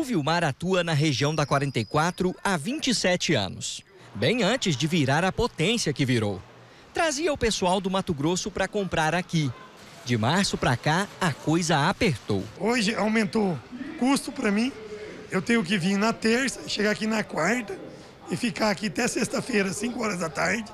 O Vilmar atua na região da 44 há 27 anos, bem antes de virar a potência que virou. Trazia o pessoal do Mato Grosso para comprar aqui. De março para cá, a coisa apertou. Hoje aumentou custo para mim. Eu tenho que vir na terça, chegar aqui na quarta e ficar aqui até sexta-feira, 5 horas da tarde,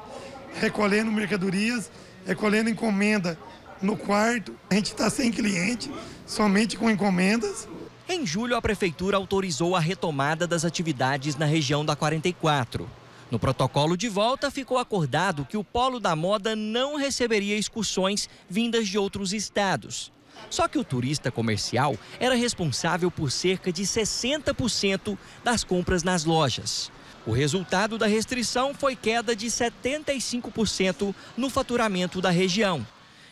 recolhendo mercadorias, recolhendo encomenda no quarto. A gente está sem cliente, somente com encomendas. Em julho, a Prefeitura autorizou a retomada das atividades na região da 44. No protocolo de volta, ficou acordado que o Polo da Moda não receberia excursões vindas de outros estados. Só que o turista comercial era responsável por cerca de 60% das compras nas lojas. O resultado da restrição foi queda de 75% no faturamento da região.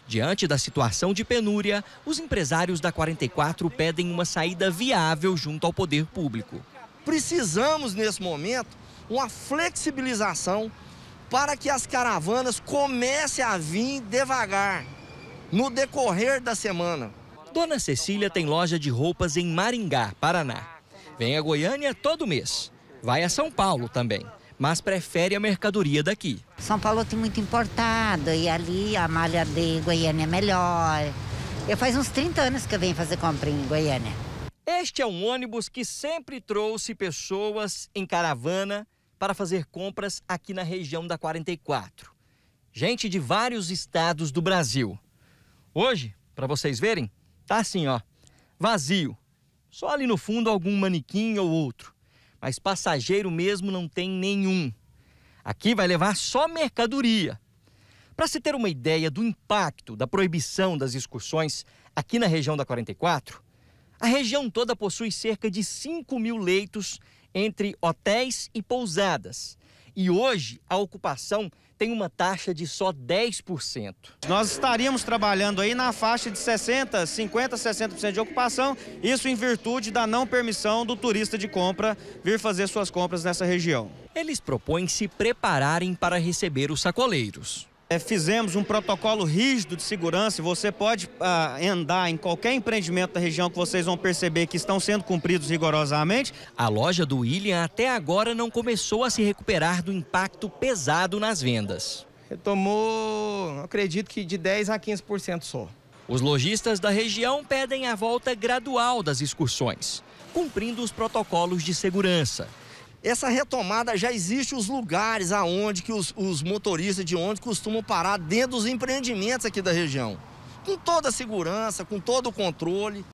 Diante da situação de penúria, os empresários da 44 pedem uma saída viável junto ao poder público. Precisamos, nesse momento, uma flexibilização para que as caravanas comecem a vir devagar, no decorrer da semana. Dona Cecília tem loja de roupas em Maringá, Paraná. Vem a Goiânia todo mês. Vai a São Paulo também mas prefere a mercadoria daqui. São Paulo tem muito importado e ali a malha de Goiânia é melhor. Eu faz uns 30 anos que eu venho fazer compra em Goiânia. Este é um ônibus que sempre trouxe pessoas em caravana para fazer compras aqui na região da 44. Gente de vários estados do Brasil. Hoje, para vocês verem, tá assim, ó, vazio. Só ali no fundo algum manequim ou outro mas passageiro mesmo não tem nenhum. Aqui vai levar só mercadoria. Para se ter uma ideia do impacto da proibição das excursões aqui na região da 44, a região toda possui cerca de 5 mil leitos entre hotéis e pousadas. E hoje a ocupação tem uma taxa de só 10%. Nós estaríamos trabalhando aí na faixa de 60%, 50%, 60% de ocupação, isso em virtude da não permissão do turista de compra vir fazer suas compras nessa região. Eles propõem se prepararem para receber os sacoleiros. É, fizemos um protocolo rígido de segurança. Você pode ah, andar em qualquer empreendimento da região que vocês vão perceber que estão sendo cumpridos rigorosamente. A loja do William até agora não começou a se recuperar do impacto pesado nas vendas. Retomou, acredito que de 10 a 15% só. Os lojistas da região pedem a volta gradual das excursões, cumprindo os protocolos de segurança essa retomada já existe os lugares aonde que os, os motoristas de onde costumam parar dentro dos empreendimentos aqui da região. Com toda a segurança, com todo o controle.